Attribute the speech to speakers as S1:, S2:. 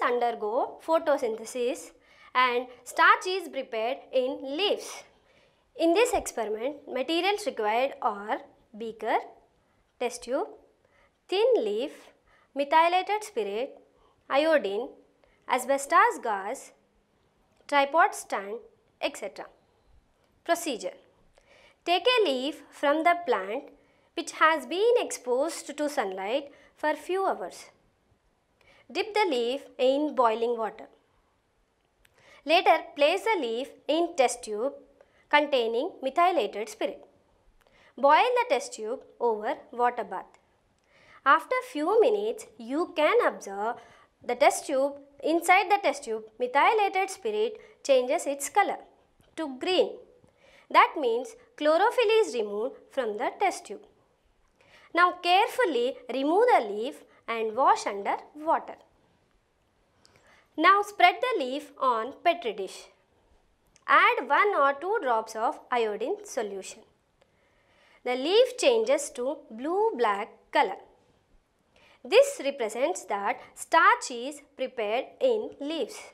S1: undergo photosynthesis and starch is prepared in leaves. In this experiment, materials required are beaker, test tube, thin leaf, methylated spirit, iodine, asbestos gas, tripod stand, etc. Procedure Take a leaf from the plant which has been exposed to sunlight for few hours. Dip the leaf in boiling water. Later, place the leaf in test tube containing methylated spirit. Boil the test tube over water bath. After few minutes, you can observe the test tube, inside the test tube, methylated spirit changes its color to green. That means chlorophyll is removed from the test tube. Now carefully remove the leaf and wash under water. Now spread the leaf on petri dish. Add 1 or 2 drops of iodine solution. The leaf changes to blue-black color. This represents that starch is prepared in leaves.